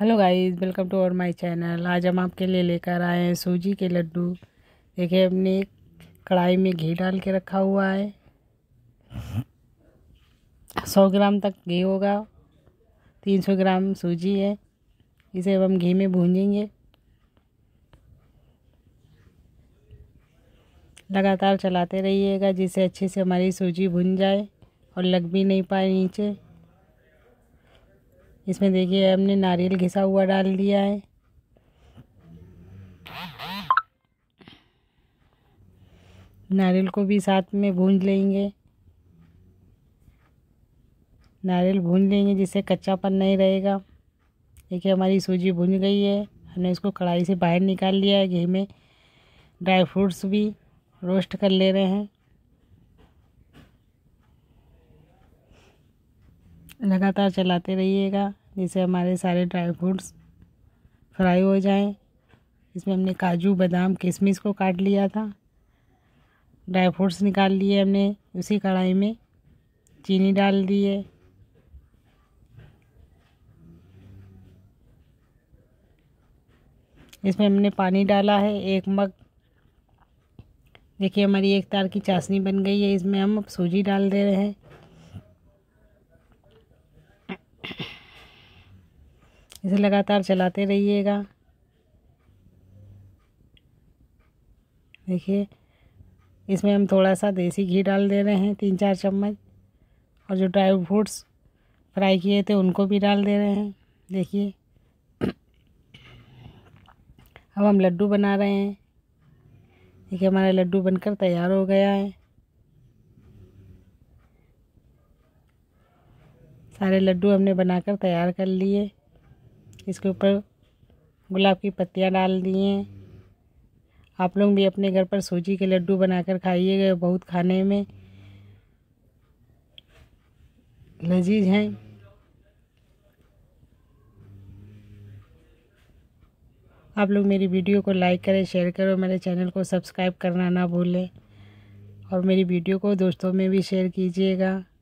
hello guys welcome to our my channel आज हम आपके लिए लेकर आए हैं सूजी के लड्डू देखिए हमने कढ़ाई में घी डाल के रखा हुआ है सौ ग्राम तक घी होगा तीन सौ ग्राम सूजी है इसे अब हम घी में भूंजेंगे लगातार चलाते रहिएगा जिससे अच्छे से हमारी सूजी भुन जाए और लग भी नहीं पाए नीचे इसमें देखिए हमने नारियल घिसा हुआ डाल दिया है नारियल को भी साथ में भून लेंगे नारियल भून लेंगे जिससे कच्चापन नहीं रहेगा देखिए हमारी सूजी भुन गई है हमने इसको कढ़ाई से बाहर निकाल लिया है घी में ड्राई फ्रूट्स भी रोस्ट कर ले रहे हैं लगातार चलाते रहिएगा जिससे हमारे सारे ड्राई फ्रूट्स फ्राई हो जाएं इसमें हमने काजू बादाम किशमिश को काट लिया था ड्राई फ्रूट्स निकाल लिए हमने उसी कढ़ाई में चीनी डाल दी है इसमें हमने पानी डाला है एक मग देखिए हमारी एक तार की चाशनी बन गई है इसमें हम अब सूजी डाल दे रहे हैं इसे लगातार चलाते रहिएगा देखिए इसमें हम थोड़ा सा देसी घी डाल दे रहे हैं तीन चार चम्मच और जो ड्राई फ्रूट्स फ्राई किए थे उनको भी डाल दे रहे हैं देखिए अब हम लड्डू बना रहे हैं देखिए हमारा लड्डू बनकर तैयार हो गया है सारे लड्डू हमने बनाकर तैयार कर लिए इसके ऊपर गुलाब की पत्तियाँ डाल दी हैं आप लोग भी अपने घर पर सूजी के लड्डू बनाकर खाइएगा बहुत खाने में लजीज हैं आप लोग मेरी वीडियो को लाइक करें शेयर करें और मेरे चैनल को सब्सक्राइब करना ना भूलें और मेरी वीडियो को दोस्तों में भी शेयर कीजिएगा